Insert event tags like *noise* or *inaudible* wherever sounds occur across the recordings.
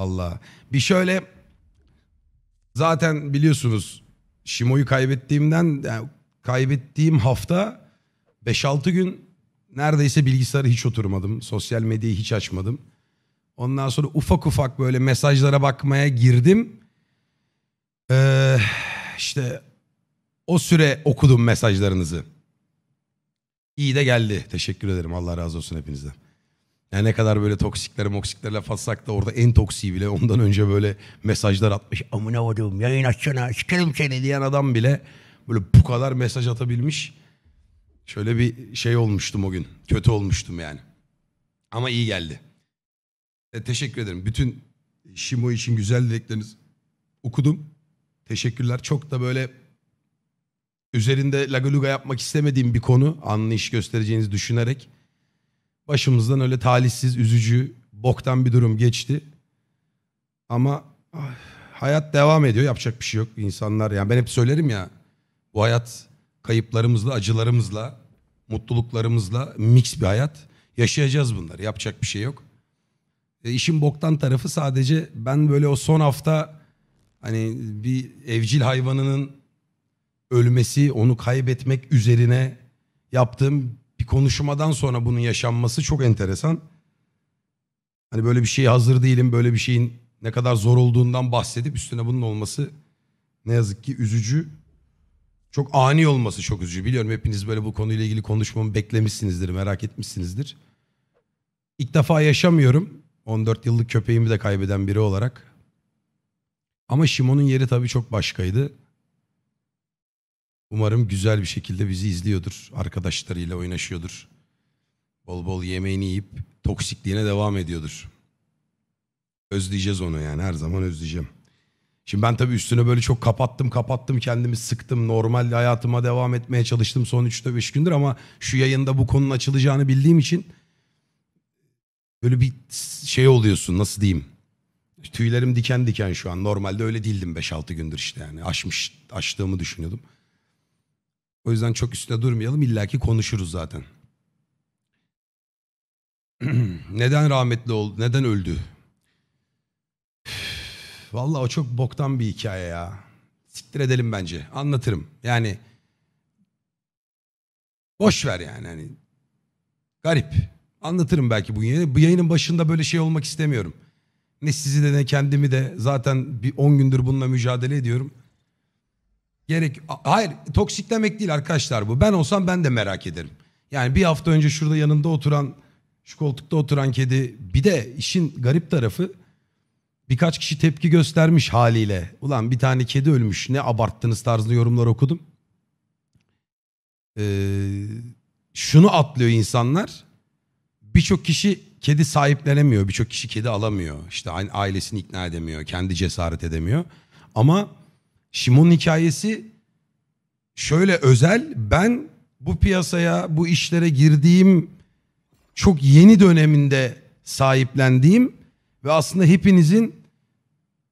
Valla. Bir şöyle zaten biliyorsunuz Şimo'yu kaybettiğimden yani kaybettiğim hafta 5-6 gün neredeyse bilgisayara hiç oturmadım. Sosyal medyayı hiç açmadım. Ondan sonra ufak ufak böyle mesajlara bakmaya girdim. Ee, işte o süre okudum mesajlarınızı. İyi de geldi. Teşekkür ederim. Allah razı olsun hepinizden. Yani ne kadar böyle toksiklere moksiklere laf atsak da orada en toksiği bile ondan önce böyle mesajlar atmış. Amına varım yayın açsana sikerim seni diyen adam bile böyle bu kadar mesaj atabilmiş. Şöyle bir şey olmuştum o gün. Kötü olmuştum yani. Ama iyi geldi. E, teşekkür ederim. Bütün Şimo için güzel dilekleriniz okudum. Teşekkürler. Çok da böyle üzerinde lagaluga yapmak istemediğim bir konu. Anlayış göstereceğinizi düşünerek Başımızdan öyle talihsiz, üzücü, boktan bir durum geçti. Ama hayat devam ediyor. Yapacak bir şey yok. İnsanlar yani ben hep söylerim ya bu hayat kayıplarımızla, acılarımızla, mutluluklarımızla mix bir hayat. Yaşayacağız bunları. Yapacak bir şey yok. E, işin boktan tarafı sadece ben böyle o son hafta hani bir evcil hayvanının ölmesi, onu kaybetmek üzerine yaptığım konuşmadan sonra bunun yaşanması çok enteresan. Hani böyle bir şeye hazır değilim, böyle bir şeyin ne kadar zor olduğundan bahsedip üstüne bunun olması ne yazık ki üzücü. Çok ani olması çok üzücü. Biliyorum hepiniz böyle bu konuyla ilgili konuşmamı beklemişsinizdir, merak etmişsinizdir. İlk defa yaşamıyorum. 14 yıllık köpeğimi de kaybeden biri olarak. Ama Şimon'un yeri tabii çok başkaydı. Umarım güzel bir şekilde bizi izliyordur. Arkadaşlarıyla oynaşıyordur. Bol bol yemeğini yiyip toksikliğine devam ediyordur. Özleyeceğiz onu yani her zaman özleyeceğim. Şimdi ben tabii üstüne böyle çok kapattım kapattım kendimi sıktım. Normal hayatıma devam etmeye çalıştım son 3-5 gündür ama şu yayında bu konunun açılacağını bildiğim için böyle bir şey oluyorsun nasıl diyeyim. Tüylerim diken diken şu an. Normalde öyle değildim 5-6 gündür işte yani. Aşmış, açtığımı düşünüyordum. O yüzden çok üstüne durmayalım illaki konuşuruz zaten. *clears throat* neden rahmetli oldu? Neden öldü? Valla o çok boktan bir hikaye ya. Siktir edelim bence. Anlatırım. Yani boş ver yani. Hani garip. Anlatırım belki bu yayını. Bu yayının başında böyle şey olmak istemiyorum. Ne sizi de ne kendimi de zaten bir 10 gündür bununla mücadele ediyorum. Gerek hayır toksik demek değil arkadaşlar bu. Ben olsam ben de merak ederim. Yani bir hafta önce şurada yanında oturan şu koltukta oturan kedi bir de işin garip tarafı birkaç kişi tepki göstermiş haliyle. Ulan bir tane kedi ölmüş ne abarttınız tarzında yorumlar okudum. Ee, şunu atlıyor insanlar. Birçok kişi kedi sahiplenemiyor. Birçok kişi kedi alamıyor. İşte ailesini ikna edemiyor. Kendi cesaret edemiyor. Ama Şimon'un hikayesi şöyle özel. Ben bu piyasaya, bu işlere girdiğim çok yeni döneminde sahiplendiğim ve aslında hepinizin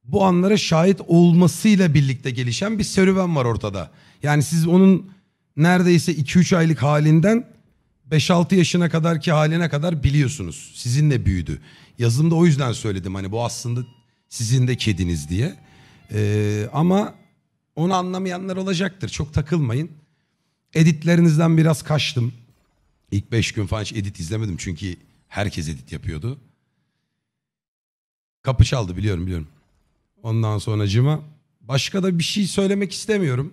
bu anlara şahit olmasıyla birlikte gelişen bir serüven var ortada. Yani siz onun neredeyse 2-3 aylık halinden 5-6 yaşına kadar ki haline kadar biliyorsunuz. Sizinle büyüdü. Yazımda o yüzden söyledim hani bu aslında sizin de kediniz diye. Ee, ama onu anlamayanlar olacaktır. Çok takılmayın. Editlerinizden biraz kaçtım. İlk beş gün falan hiç edit izlemedim çünkü herkes edit yapıyordu. Kapı çaldı biliyorum biliyorum. Ondan sonra cıma. Başka da bir şey söylemek istemiyorum.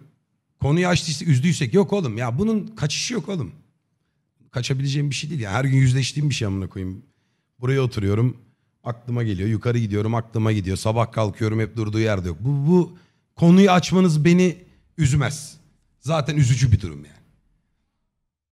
Konuyu açtıysa üzdüysek yok oğlum ya bunun kaçışı yok oğlum. Kaçabileceğim bir şey değil Yani. Her gün yüzleştiğim bir şey amına koyayım. Buraya oturuyorum aklıma geliyor. Yukarı gidiyorum aklıma gidiyor. Sabah kalkıyorum hep durduğu yerde yok. Bu, bu konuyu açmanız beni üzmez. Zaten üzücü bir durum yani.